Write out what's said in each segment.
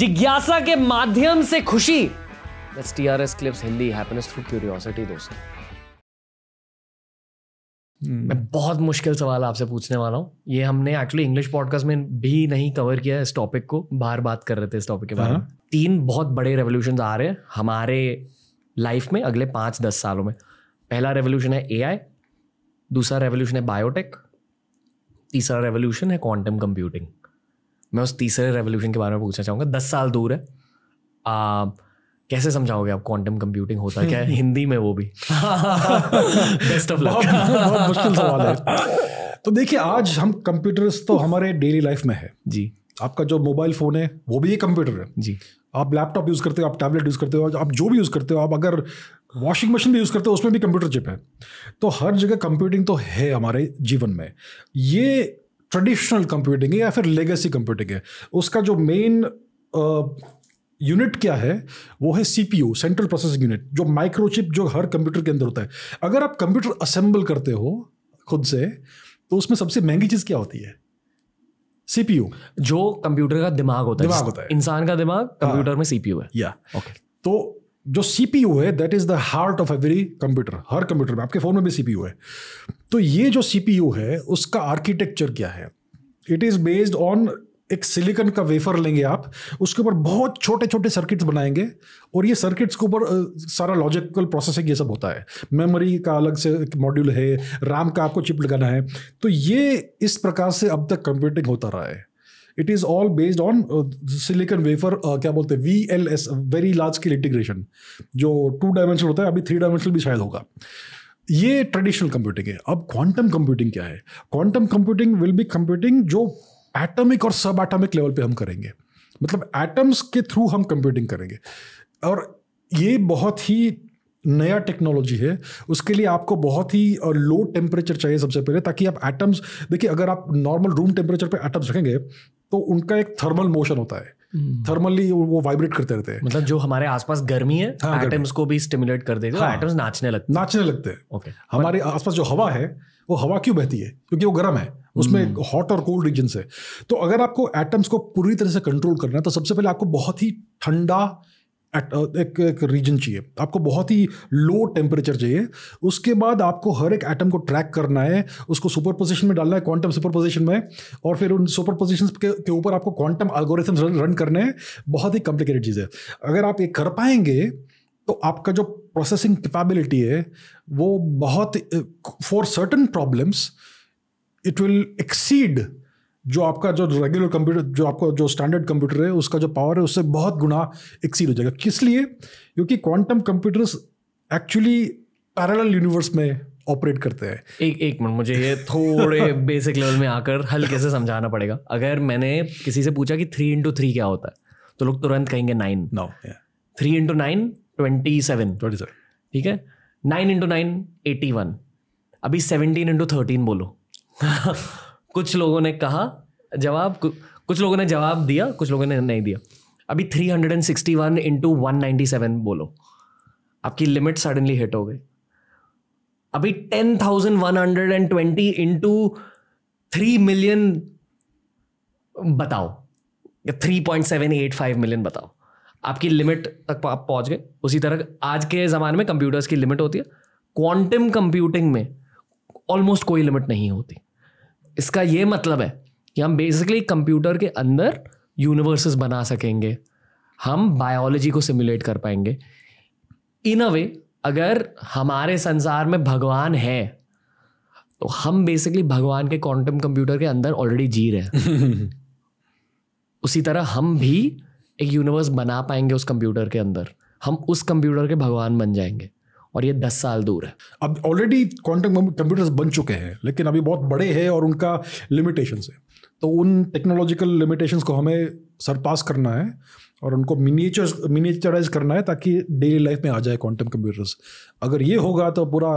जिज्ञासा के माध्यम से खुशी दस T R S clips Hindi happiness through curiosity दोस्तों hmm. मैं बहुत मुश्किल सवाल आपसे पूछने वाला हूँ ये हमने एक्चुअली इंग्लिश पॉडकास्ट में भी नहीं कवर किया इस टॉपिक को बाहर बात कर रहे थे इस टॉपिक के बारे में हाँ। तीन बहुत बड़े रेवोल्यूशन आ रहे हैं हमारे लाइफ में अगले पाँच दस सालों में पहला रेवोल्यूशन है ए दूसरा रेवोल्यूशन है बायोटेक तीसरा रेवोल्यूशन है क्वांटम कंप्यूटिंग मैं उस तीसरे रेवोल्यूशन के बारे में पूछना चाहूँगा दस साल दूर है आ, कैसे समझाओगे आप क्वांटम कंप्यूटिंग होता क्या है हिंदी में वो भी बेस्ट ऑफ लक बहुत मुश्किल सवाल है तो देखिए आज हम कंप्यूटर्स तो हमारे डेली लाइफ में है जी आपका जो मोबाइल फ़ोन है वो भी एक कंप्यूटर है जी आप लैपटॉप यूज़ करते हो आप टैबलेट यूज़ करते हो आप जो भी यूज़ करते हो आप अगर वॉशिंग मशीन भी यूज़ करते हो उसमें भी कंप्यूटर चिप है तो हर जगह कंप्यूटिंग तो है हमारे जीवन में ये ट्रेडिशनल कंप्यूटिंग है या फिर लेगेसी कंप्यूटिंग है उसका जो मेन यूनिट क्या है वो है सीपीयू सेंट्रल प्रोसेसिंग यूनिट जो माइक्रोचिप जो हर कंप्यूटर के अंदर होता है अगर आप कंप्यूटर असेंबल करते हो खुद से तो उसमें सबसे महंगी चीज़ क्या होती है सीपीयू जो कंप्यूटर का दिमाग होता है दिमाग होता है इंसान का दिमाग कंप्यूटर हाँ। में सीपीयू है या ओके तो जो सीपीयू है that is the heart of every computer हर कंप्यूटर में आपके फ़ोन में भी सीपीयू है तो ये जो सीपीयू है उसका आर्किटेक्चर क्या है इट इज़ बेस्ड ऑन एक सिलिकन का वेफर लेंगे आप उसके ऊपर बहुत छोटे छोटे सर्किट्स बनाएंगे और ये सर्किट्स के ऊपर सारा लॉजिकल प्रोसेसिंग ये सब होता है मेमोरी का अलग से एक मॉड्यूल है रैम का आपको चिप लगाना है तो ये इस प्रकार से अब तक कंप्यूटिंग होता रहा है it is all based on silicon wafer क्या बोलते हैं V L S very large scale integration जो टू डायमेंशन होता है अभी थ्री डायमेंशनल भी शायद होगा ये ट्रेडिशनल कंप्यूटिंग है अब क्वांटम कंप्यूटिंग क्या है quantum computing will be computing जो एटॉमिक और सब एटॉमिक लेवल पे हम करेंगे मतलब एटम्स के थ्रू हम कंप्यूटिंग करेंगे और ये बहुत ही नया टेक्नोलॉजी है उसके लिए आपको बहुत ही लो uh, टेम्परेचर चाहिए सबसे पहले ताकि आप एटम्स देखिए अगर आप नॉर्मल रूम टेम्परेचर पे एटम्स रखेंगे तो उनका एक थर्मल मोशन होता है थर्मली हम्म। वो वाइब्रेट करते रहते हैं मतलब जो हमारे आसपास गर्मी है हाँ, एटम्स को भी स्टिमुलेट कर देते हैं हाँ, एटम्स नाचने लगते नाचने लगते हैं ओके हमारे आसपास जो हवा है वो हवा क्यों बहती है क्योंकि वो गर्म है उसमें हॉट हम्म। और कोल्ड रीजन है तो अगर आपको एटम्स को पूरी तरह से कंट्रोल करना है तो सबसे पहले आपको बहुत ही ठंडा एट uh, एक, एक रीजन चाहिए आपको बहुत ही लो टेम्परेचर चाहिए उसके बाद आपको हर एक एटम को ट्रैक करना है उसको सुपर पोजिशन में डालना है क्वांटम सुपर पोजिशन में और फिर उन सुपर पोजिशन के ऊपर आपको क्वांटम एल्गोरिथम रन करने हैं बहुत ही कॉम्प्लिकेटेड चीज़ है अगर आप ये कर पाएंगे तो आपका जो प्रोसेसिंग कैपेबिलिटी है वो बहुत for certain problems it will exceed जो आपका जो रेगुलर कंप्यूटर जो आपका जो स्टैंडर्ड कंप्यूटर है उसका जो पावर है उससे बहुत गुना एक्सीड हो जाएगा किस लिए क्योंकि quantum computers actually parallel universe में ऑपरेट करते हैं एक एक मिनट मुझे ये थोड़े बेसिक लेवल में आकर हल्के से समझाना पड़ेगा अगर मैंने किसी से पूछा कि थ्री इंटू थ्री क्या होता है तो लोग तुरंत कहेंगे नाइन नौ three into nine twenty seven twenty seven ठीक है nine into nine eighty one अभी सेवनटीन इंटू थर्टीन बोलो कुछ लोगों ने कहा जवाब कुछ लोगों ने जवाब दिया कुछ लोगों ने नहीं दिया अभी 361 hundred and sixty one into one बोलो आपकी लिमिट सडनली हिट हो गई अभी ten thousand one hundred and twenty into three million बताओ three point seven eight five million बताओ आपकी लिमिट तक आप पहुंच गए उसी तरह आज के ज़माने में कंप्यूटर्स की लिमिट होती है क्वांटम कंप्यूटिंग में ऑलमोस्ट कोई लिमिट नहीं होती इसका ये मतलब है कि हम बेसिकली कंप्यूटर के अंदर यूनिवर्सेस बना सकेंगे हम बायोलॉजी को सिमुलेट कर पाएंगे इन अ वे अगर हमारे संसार में भगवान है तो हम बेसिकली भगवान के क्वांटम कंप्यूटर के अंदर ऑलरेडी जी रहे हैं उसी तरह हम भी एक यूनिवर्स बना पाएंगे उस कंप्यूटर के अंदर हम उस कंप्यूटर के भगवान बन जाएंगे और ये दस साल दूर है अब ऑलरेडी क्वांटम कंप्यूटर्स बन चुके हैं लेकिन अभी बहुत बड़े हैं और उनका लिमिटेशंस है तो उन टेक्नोलॉजिकल लिमिटेशंस को हमें सरपास करना है और उनको मिनीचर मिनीचराइज करना है ताकि डेली लाइफ में आ जाए क्वांटम कंप्यूटर्स अगर ये होगा तो पूरा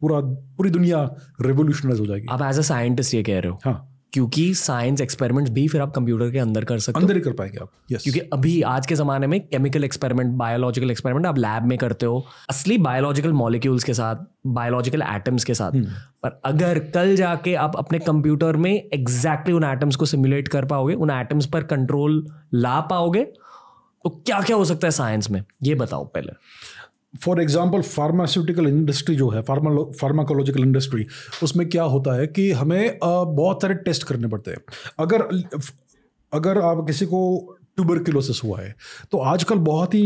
पूरा पूरी दुनिया रेवोल्यूशनराइज हो जाएगी आप एज अ साइंटिस्ट ये कह रहे हो हाँ क्योंकि साइंस एक्सपेरिमेंट्स भी फिर आप कंप्यूटर के अंदर कर सकते अंदर ही कर पाएंगे आप yes. क्योंकि अभी आज के ज़माने में केमिकल एक्सपेरिमेंट बायोलॉजिकल एक्सपेरिमेंट आप लैब में करते हो असली बायोलॉजिकल मॉलिक्यूल्स के साथ बायोलॉजिकल एटम्स के साथ hmm. पर अगर कल जाके आप अपने कंप्यूटर में एग्जैक्टली exactly उन एटम्स को सिमुलेट कर पाओगे उन एटम्स पर कंट्रोल ला पाओगे तो क्या क्या हो सकता है साइंस में ये बताओ पहले फॉर एग्जाम्पल फार्मास्यूटिकल इंडस्ट्री जो है फार्मा फार्माकोलॉजिकल इंडस्ट्री उसमें क्या होता है कि हमें बहुत सारे टेस्ट करने पड़ते हैं अगर अगर आप किसी को ट्यूबरक्लोसिस हुआ है तो आजकल बहुत ही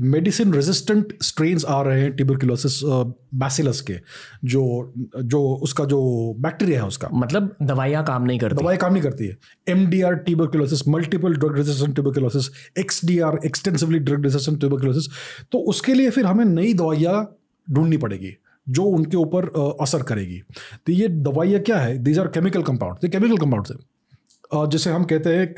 मेडिसिन रेजिस्टेंट स्ट्रेन्स आ रहे हैं ट्यूबरकुलोसिस बैसिलस के जो जो उसका जो बैक्टीरिया है उसका मतलब दवाइयाँ काम नहीं करती दवाई काम नहीं करती है M D R tuberculosis multiple drug resistant tuberculosis X D R extensively drug resistant tuberculosis तो उसके लिए फिर हमें नई दवाइयाँ ढूंढनी पड़ेगी जो उनके ऊपर असर करेगी तो ये दवाइयाँ क्या है these are chemical compound chemical compound से जैसे हम कहते हैं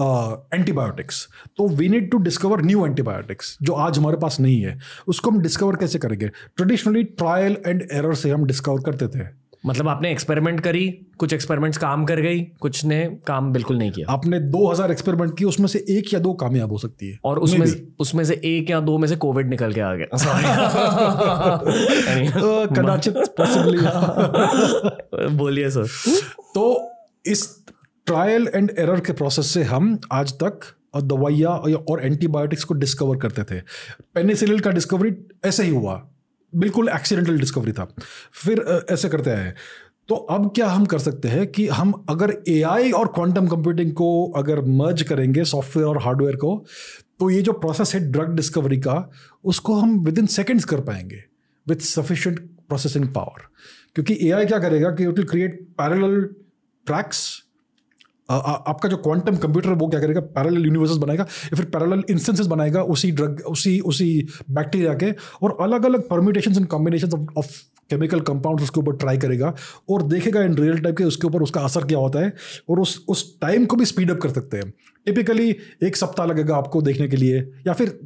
एंटीबायोटिक्स तो we need to discover new antibiotics जो आज हमारे पास नहीं है उसको हम डिस्कवर कैसे करेंगे ट्रेडिशनली ट्रायल एंड एरर से हम डिस्कवर करते थे मतलब आपने एक्सपेरिमेंट करी कुछ एक्सपेरिमेंट्स काम कर गई कुछ ने काम बिल्कुल नहीं किया आपने 2000 एक्सपेरिमेंट किए उसमें से एक या दो कामयाब हो सकती है और उसमें उसमें से एक या दो में से कोविड निकल के आ गया कदाचित पॉसिबली हाँ। बोलिए सर तो इस ट्रायल एंड एरर के प्रोसेस से हम आज तक और दवाइयाँ और एंटीबायोटिक्स को डिस्कवर करते थे पेनिसिलिन का डिस्कवरी ऐसे ही हुआ बिल्कुल एक्सीडेंटल डिस्कवरी था फिर ऐसे करते आए तो अब क्या हम कर सकते हैं कि हम अगर एआई और क्वांटम कंप्यूटिंग को अगर मर्ज करेंगे सॉफ्टवेयर और हार्डवेयर को तो ये जो प्रोसेस है ड्रग डिस्कवरी का उसको हम विद इन सेकेंड्स कर पाएंगे विथ सफिशेंट प्रोसेसिंग पावर क्योंकि एआई क्या करेगा कि it will create parallel tracks आपका जो क्वांटम कंप्यूटर वो क्या करेगा पैरेलल यूनिवर्सेस बनाएगा या फिर पैरेलल इंस्टेंसेस बनाएगा उसी ड्रग उसी उसी बैक्टीरिया के और अलग अलग permutation and combination of chemical compound उसके ऊपर ट्राई करेगा और देखेगा इन रियल टाइम के उसके ऊपर उसका असर क्या होता है और उस उस टाइम को भी स्पीड अप कर सकते हैं टिपिकली एक सप्ताह लगेगा आपको देखने के लिए या फिर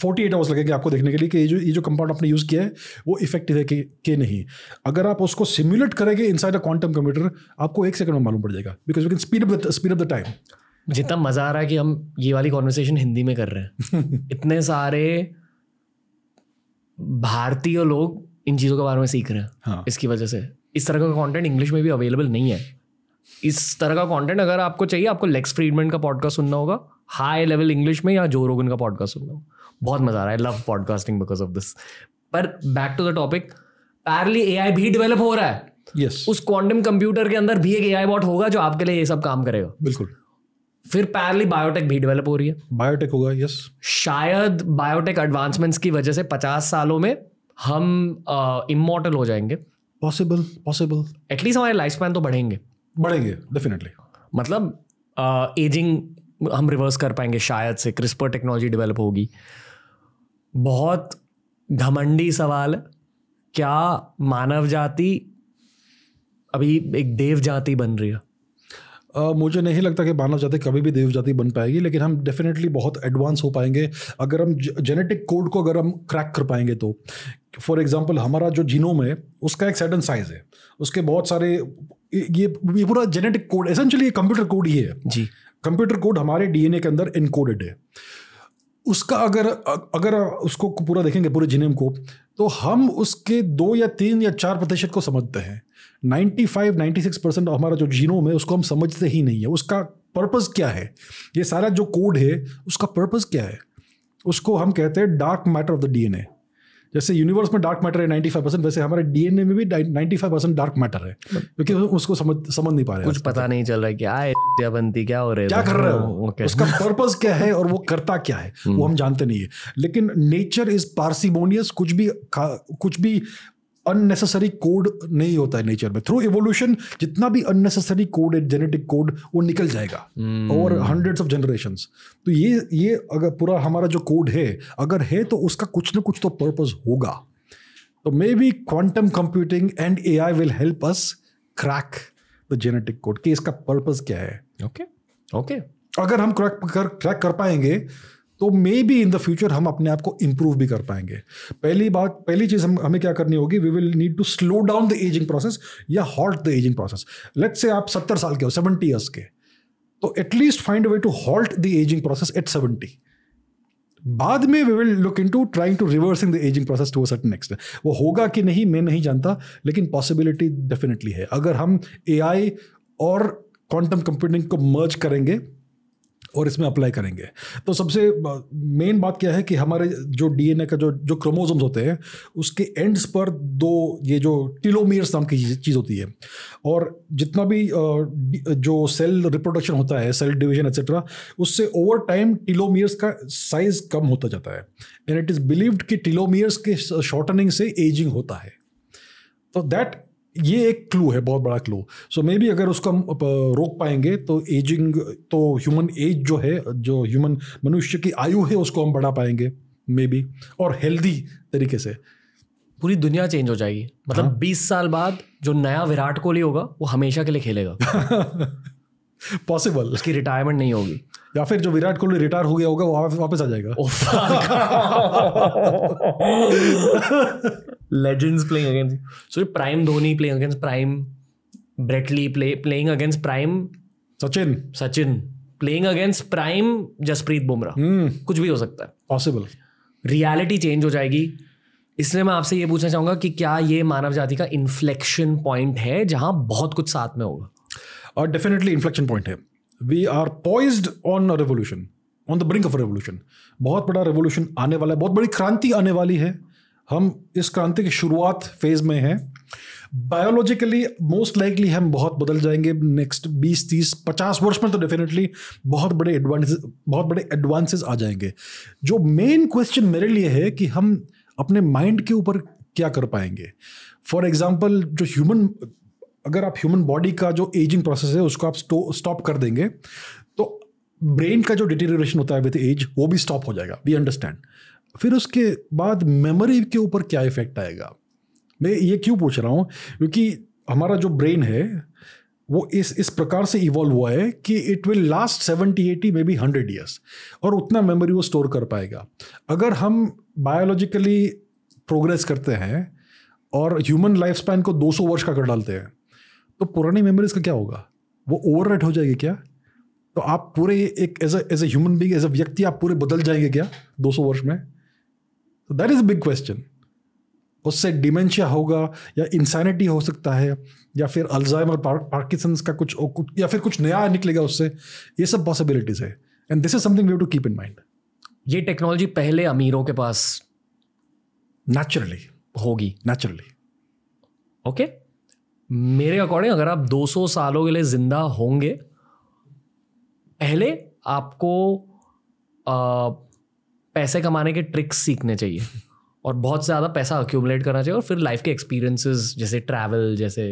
फोर्टी एट आवर्स लगेंगे आपको देखने के लिए कि ये जो ये जो कंपाउंड आपने यूज़ किया है वो इफेक्टिव है कि, कि नहीं अगर आप उसको सिम्युलेट करेंगे inside a quantum computer आपको एक सेकंड में मालूम पड़ जाएगा because we can speed up speed up the time जितना मज़ा आ रहा है कि हम ये वाली कॉन्वर्सेशन हिंदी में कर रहे हैं इतने सारे भारतीय लोग इन चीज़ों के बारे में सीख रहे हैं हाँ. इसकी वजह से इस तरह का कॉन्टेंट इंग्लिश में भी अवेलेबल नहीं है इस तरह का कॉन्टेंट अगर आपको चाहिए आपको लेक्स फ्रीडमेंट का पॉडकास्ट सुनना होगा हाई लेवल इंग्लिश में या जो रोगन का पॉडकास्ट सुनना होगा बहुत मजा आ रहा है love podcasting because of this पर back to the topic parallelly ए भी डेवलप हो रहा है yes. उस क्वांटम कंप्यूटर के अंदर भी एक ए बॉट होगा जो आपके लिए ये सब काम करेगा बिल्कुल फिर पैरली बायोटेक भी डेवलप हो रही है बायोटेक होगा यस शायद बायोटेक एडवांसमेंट्स की वजह से पचास सालों में हम इमोटल uh, हो जाएंगे पॉसिबल पॉसिबल एटलीस्ट हमारे लाइफ स्पैन तो बढ़ेंगे बढ़ेंगे डेफिनेटली मतलब एजिंग uh, हम रिवर्स कर पाएंगे शायद से क्रिस्पर टेक्नोलॉजी डेवलप होगी बहुत घमंडी सवाल है क्या मानव जाति अभी एक देव जाति बन रही है Uh, मुझे नहीं लगता कि मानव जाति कभी भी देव जाति बन पाएगी लेकिन हम डेफिनेटली बहुत एडवांस हो पाएंगे अगर हम जेनेटिक कोड को अगर हम क्रैक कर पाएंगे तो फॉर एग्जाम्पल हमारा जो जीनोम है उसका एक सर्टन साइज है उसके बहुत सारे ये ये पूरा जेनेटिक कोड एसेंशियली ये कंप्यूटर कोड ही है जी कंप्यूटर कोड हमारे डीएनए के अंदर इनकोडेड है उसका अगर अगर उसको पूरा देखेंगे पूरे जिनेम को तो हम उसके दो या तीन या चार प्रतिशत को समझते हैं 95 96 परसेंट हमारा जो जीनोम है उसको हम समझते ही नहीं है उसका पर्पस क्या है ये सारा जो कोड है उसका पर्पस क्या है उसको हम कहते हैं dark matter of the DNA जैसे यूनिवर्स में डार्क मैटर है नाइन्टी फाइव परसेंट वैसे हमारे डीएनए में भी ninety five percent dark matter है क्योंकि उसको समझ समझ नहीं पा रहे कुछ पता नहीं चल रहा है क्या है बनती क्या हो रहा है क्या कर रहे हो उसका पर्पज क्या है और वो करता क्या है वो हम्म। हम जानते नहीं है लेकिन नेचर इज पार्सिमोनियस कुछ भी कुछ भी अननेसेसरी कोड नहीं होता है नेचर में थ्रू इवोल्यूशन जितना भी अननेसेसरी कोड है जेनेटिक कोड वो निकल जाएगा ओवर हंड्रेड्स ऑफ जनरेशन तो ये ये अगर पूरा हमारा जो कोड है अगर है तो उसका कुछ ना कुछ तो पर्पज होगा तो maybe quantum computing and A I will help us crack the genetic code कि इसका पर्पज क्या है ओके okay. Okay okay. अगर हम क्रैक कर क्रैक कर पाएंगे तो maybe in the future हम अपने आप को इम्प्रूव भी कर पाएंगे पहली बात पहली चीज़ हम हमें क्या करनी होगी we will need to slow down the aging process या halt the aging process let's say सत्तर साल के हो सेवेंटी ईयर्स के तो at least find way to halt the aging process at seventy बाद में we will look into trying to reversing the aging process to certain next वो होगा कि नहीं मैं नहीं जानता लेकिन पॉसिबिलिटी डेफिनेटली है अगर हम ए और क्वांटम कंप्यूटिंग को मर्ज करेंगे और इसमें अप्लाई करेंगे तो सबसे मेन बात क्या है कि हमारे जो डीएनए का जो जो क्रोमोजोम्स होते हैं उसके एंड्स पर दो ये जो टिलोमियर्स नाम की चीज़ होती है और जितना भी जो सेल रिप्रोडक्शन होता है सेल डिवीजन एक्सेट्रा उससे ओवर टाइम टिलोमियर्स का साइज कम होता जाता है एंड इट इज़ बिलीव्ड कि टिलोमियर्स के शॉर्टनिंग से एजिंग होता है तो दैट ये एक क्लू है बहुत बड़ा क्लू सो मे बी अगर उसको हम रोक पाएंगे तो एजिंग तो ह्यूमन एज जो है जो ह्यूमन मनुष्य की आयु है उसको हम बढ़ा पाएंगे मे बी और हेल्दी तरीके से पूरी दुनिया चेंज हो जाएगी मतलब हाँ? साल बाद जो नया विराट कोहली होगा वो हमेशा के लिए खेलेगा पॉसिबल उसकी रिटायरमेंट नहीं होगी या फिर जो विराट कोहली रिटायर हो गया होगा वो वापस आ जाएगा legends playing against. So Prime Dhoni playing against Prime, Brett play, playing against Prime. Sachin. Sachin playing against Prime jasprit bumrah hmm. kuch bhi ho sakta hai possible reality change ho jayegi इसलिए मैं आपसे ये पूछना चाहूंगा कि क्या ये मानव जाति का इन्फ्लेक्शन पॉइंट है जहां बहुत कुछ साथ में होगा और डेफिनेटली इन्फ्लेक्शन पॉइंट है we are poised on revolution on the brink of revolution बहुत बड़ा रेवोल्यूशन आने वाला है बहुत बड़ी क्रांति आने वाली है हम इस क्रांति की शुरुआत फेज में हैं बायोलॉजिकली मोस्ट लाइकली हम बहुत बदल जाएंगे नेक्स्ट 20 30 50 वर्ष में तो डेफिनेटली बहुत बड़े एडवांस बहुत बड़े एडवांसेस आ जाएंगे जो मेन क्वेश्चन मेरे लिए है कि हम अपने माइंड के ऊपर क्या कर पाएंगे फॉर एग्जाम्पल जो ह्यूमन अगर आप ह्यूमन बॉडी का जो एजिंग प्रोसेस है उसको आप स्टॉप कर देंगे तो ब्रेन का जो डिटेरेशन होता है विद एज वो भी स्टॉप हो जाएगा वी अंडरस्टैंड फिर उसके बाद मेमोरी के ऊपर क्या इफेक्ट आएगा मैं ये क्यों पूछ रहा हूँ क्योंकि हमारा जो ब्रेन है वो इस इस प्रकार से इवॉल्व हुआ है कि it will last seventy eighty maybe hundred years और उतना मेमोरी वो स्टोर कर पाएगा अगर हम बायोलॉजिकली प्रोग्रेस करते हैं और ह्यूमन लाइफ स्पैन को 200 वर्ष का कर डालते हैं तो पुरानी मेमोरीज का क्या होगा वो ओवर हो जाएगी क्या तो आप पूरे एक age as a human being as a व्यक्ति आप पूरे बदल जाएंगे क्या 200 वर्ष में तो that is a big question उससे डिमेंशिया होगा या इंसानिटी हो सकता है या फिर अल्जाइमर पार्किसंस का कुछ या फिर कुछ नया निकलेगा उससे ये सब पॉसिबिलिटीज़ है and this is something we to keep in mind ये टेक्नोलॉजी पहले अमीरों के पास नेचुरली होगी नेचुरली ओके मेरे अकॉर्डिंग अगर आप 200 सालों के लिए ज़िंदा होंगे पहले आपको पैसे कमाने के ट्रिक्स सीखने चाहिए और बहुत ज़्यादा पैसा अक्यूमुलेट करना चाहिए और फिर लाइफ के एक्सपीरियंसेस जैसे ट्रैवल जैसे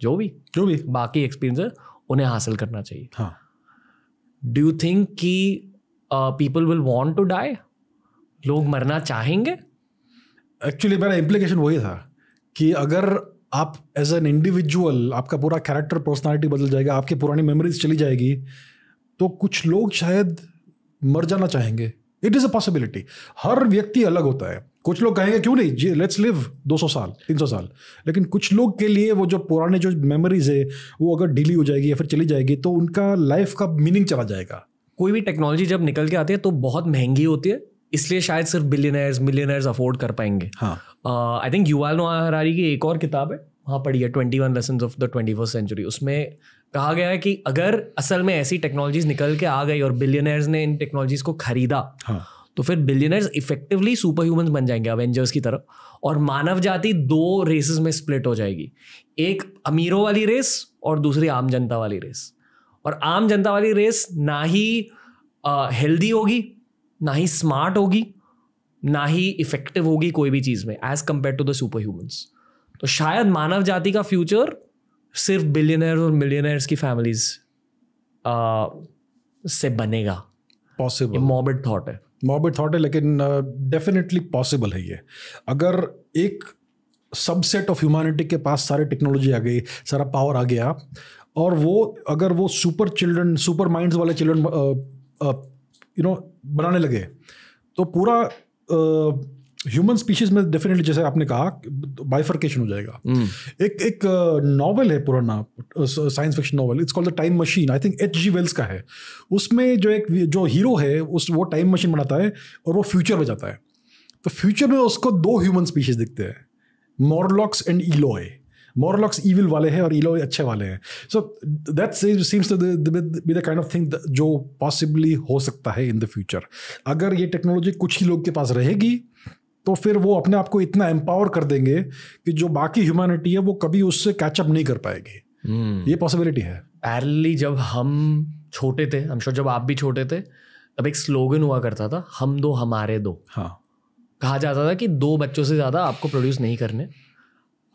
जो भी जो भी बाकी एक्सपीरियंस उन्हें हासिल करना चाहिए हाँ डू यू थिंक कि people will want to die लोग मरना चाहेंगे एक्चुअली मेरा इम्प्लीकेशन वही था कि अगर आप एज एन इंडिविजुअल आपका पूरा कैरेक्टर पर्सनैलिटी बदल जाएगा आपकी पुरानी मेमोरीज चली जाएगी तो कुछ लोग शायद मर जाना चाहेंगे इट इज अ पॉसिबिलिटी हर व्यक्ति अलग होता है कुछ लोग कहेंगे क्यों नहीं लेट्स लिव 200 साल 300 साल लेकिन कुछ लोग के लिए वो जो पुराने जो मेमोरीज है वो अगर डिली हो जाएगी या फिर चली जाएगी तो उनका लाइफ का मीनिंग चला जाएगा कोई भी टेक्नोलॉजी जब निकल के आती है तो बहुत महंगी होती है इसलिए शायद सिर्फ बिलियनर्स मिलियनर्स अफोर्ड कर पाएंगे हाँ आई थिंक युवाल नोहरारी की एक और किताब है वहाँ पढ़ी है twenty one lesson of the twenty first century उसमें कहा गया है कि अगर असल में ऐसी टेक्नोलॉजीज निकल के आ गई और बिलियनर्स ने इन टेक्नोलॉजीज को खरीदा हाँ. तो फिर बिलियनर्स इफेक्टिवली सुपर ह्यूमन बन जाएंगे अवेंजर्स की तरफ और मानव जाति दो रेसेस में स्प्लिट हो जाएगी एक अमीरों वाली रेस और दूसरी आम जनता वाली रेस और आम जनता वाली रेस ना ही हेल्दी होगी ना ही स्मार्ट होगी ना ही इफेक्टिव होगी कोई भी चीज़ में as compare to the super humans तो शायद मानव जाति का फ्यूचर सिर्फ बिलियनर और मिलियनर्स की फैमिलीज से बनेगा पॉसिबल मॉबिड थॉट है मॉबिड थॉट है लेकिन डेफिनेटली uh, पॉसिबल है ये अगर एक सबसेट ऑफ ह्यूमैनिटी के पास सारी टेक्नोलॉजी आ गई सारा पावर आ गया और वो अगर वो सुपर चिल्ड्रन सुपर माइंड्स वाले चिल्ड्रन यू नो बनाने लगे तो पूरा ह्यूमन स्पीशीज में डेफिनेटली जैसे आपने कहा बाइफर्केशन हो जाएगा mm. एक एक नॉवल uh, है पुराना science fiction novel it's called the time machine I think H G Wells का है उसमें जो एक जो हीरो है उस वो टाइम मशीन बनाता है और वो फ्यूचर में जाता है तो फ्यूचर में उसको दो ह्यूमन स्पीशीज दिखते हैं मॉरलॉक्स एंड ईलोए मॉरलॉक्स ईविल वाले हैं और ईलोए अच्छे वाले हैं so that seems be the kind of thing जो पॉसिबली हो सकता है इन द फ्यूचर अगर ये टेक्नोलॉजी कुछ ही लोग के पास रहेगी तो फिर वो अपने आप को इतना एम्पावर कर देंगे कि जो बाकी ह्यूमैनिटी है वो कभी उससे कैचअप नहीं कर पाएगी hmm. ये पॉसिबिलिटी है पैरली जब हम छोटे थे हम श्योर जब आप भी छोटे थे तब एक स्लोगन हुआ करता था हम दो हमारे दो हाँ कहा जाता था कि दो बच्चों से ज़्यादा आपको प्रोड्यूस नहीं करने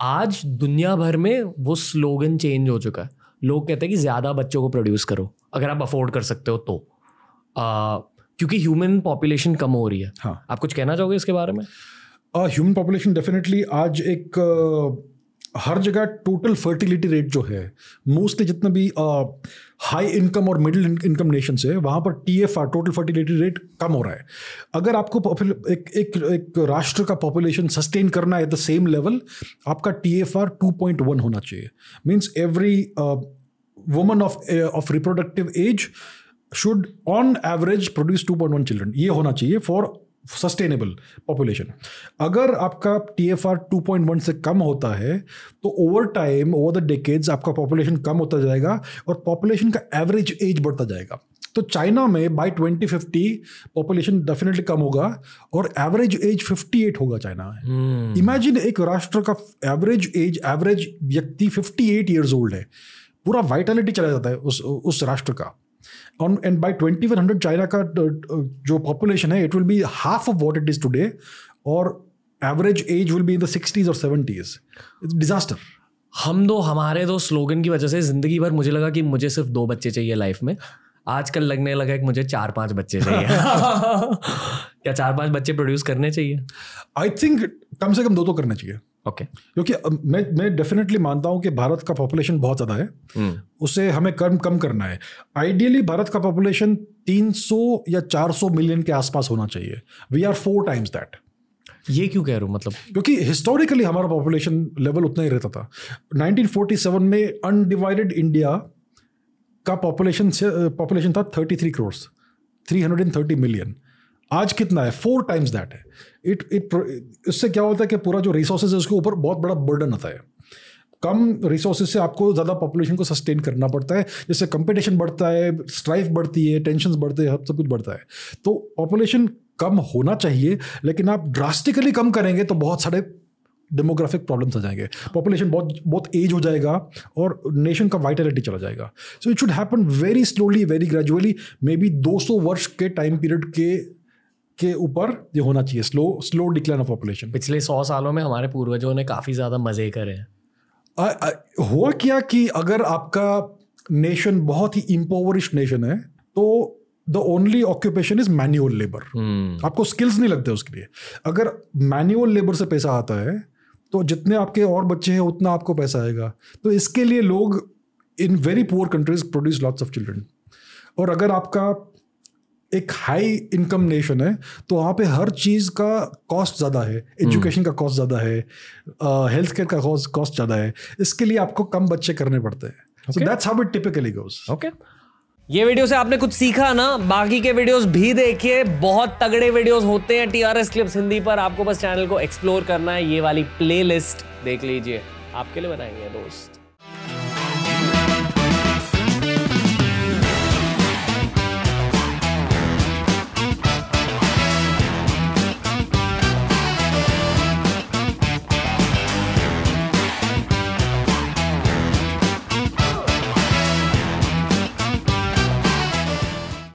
आज दुनिया भर में वो स्लोगन चेंज हो चुका है लोग कहते हैं कि ज़्यादा बच्चों को प्रोड्यूस करो अगर आप अफोर्ड कर सकते हो तो क्योंकि ह्यूमन पॉपुलेशन कम हो रही है हाँ आप कुछ कहना चाहोगे इसके बारे में ह्यूमन पॉपुलेशन डेफिनेटली आज एक uh, हर जगह टोटल फर्टिलिटी रेट जो है मोस्टली जितना भी हाई uh, इनकम और मिडिल इनकम नेशन है वहाँ पर T F R total fertility rate कम हो रहा है अगर आपको एक एक एक राष्ट्र का पॉपुलेशन सस्टेन करना है द सेम लेवल आपका T F R two point one होना चाहिए means every woman of of reproductive age should on average produce 2.1 children ये होना चाहिए फॉर सस्टेनेबल पॉपुलेशन अगर आपका T F R two point one से कम होता है तो over time over the decades आपका पॉपुलेशन कम होता जाएगा और पॉपुलेशन का एवरेज एज बढ़ता जाएगा तो चाइना में by twenty fifty population definitely कम होगा और एवरेज एज फिफ्टी एट होगा चाइना में इमेजिन hmm. एक राष्ट्र का एवरेज एज एवरेज व्यक्ति फिफ्टी एट ईयर्स ओल्ड है पूरा वाइटलिटी चला जाता है उस उस राष्ट्र का on and by 2100 चाइना का जो population है it will be half of what it is today और average age will be in the 60s or 70s it's disaster हम दो हमारे दो स्लोगन की वजह से जिंदगी भर मुझे लगा कि मुझे सिर्फ दो बच्चे चाहिए लाइफ में आजकल लगने लगा कि मुझे चार पांच बच्चे चाहिए क्या चार पांच बच्चे प्रोड्यूस करने चाहिए आई थिंक कम से कम दो तो करने चाहिए ओके क्योंकि मैं मैं डेफिनेटली मानता हूँ कि भारत का पॉपुलेशन बहुत ज़्यादा है हम्म। उसे हमें कर्म कम करना है आइडियली भारत का पॉपुलेशन 300 या 400 मिलियन के आसपास होना चाहिए we are four times that ये क्यों कह रहा हूँ मतलब क्योंकि हिस्टोरिकली हमारा पॉपुलेशन लेवल उतना ही रहता था 1947 में अनडिवाइडेड इंडिया का पॉपुलेशन पॉपुलेशन था 33 करोड़ 330 मिलियन आज कितना है फोर टाइम्स दैट है इट इट इससे क्या होता है कि पूरा जो रिसोर्सेज है उसके ऊपर बहुत बड़ा बर्डन आता है कम रिसोर्सेज से आपको ज़्यादा पॉपुलेशन को सस्टेन करना पड़ता है जिससे कंपटीशन बढ़ता है स्ट्राइफ बढ़ती है टेंशन बढ़ते हैं सब कुछ बढ़ता है तो पॉपुलेशन कम होना चाहिए लेकिन आप ड्रास्टिकली कम करेंगे तो बहुत सारे डेमोग्राफिक प्रॉब्लम्स आ जाएंगे पॉपुलेशन बहुत बहुत एज हो जाएगा और नेशन का वाइटलिटी चला जाएगा so it should happen very slowly very gradually maybe दो वर्ष के टाइम पीरियड के के ऊपर ये होना चाहिए slow slow decline of population पिछले सौ सालों में हमारे पूर्वजों ने काफ़ी ज़्यादा मज़े करे हैं हुआ क्या कि अगर आपका नेशन बहुत ही इम्पोवरिश नेशन है तो the only occupation is manual labour आपको स्किल्स नहीं लगते उसके लिए अगर मैन्यूअल लेबर से पैसा आता है तो जितने आपके और बच्चे हैं उतना आपको पैसा आएगा तो इसके लिए लोग in very poor countries produce lots of children और अगर आपका एक हाई इनकम नेशन है तो वहाँ पे हर चीज़ का कॉस्ट ज़्यादा है एजुकेशन का कॉस्ट ज़्यादा है हेल्थ केयर का कॉस्ट ज़्यादा है इसके लिए आपको कम बच्चे करने पड़ते हैं so that's how it typically goes okay ये वीडियो से आपने कुछ सीखा ना बाकी के वीडियोस भी देखिए बहुत तगड़े वीडियोस होते हैं टीआरएस क्लिप्स हिंदी पर आपको बस चैनल को एक्सप्लोर करना है ये वाली प्लेलिस्ट देख लीजिए आपके लिए बनाएंगे दोस्त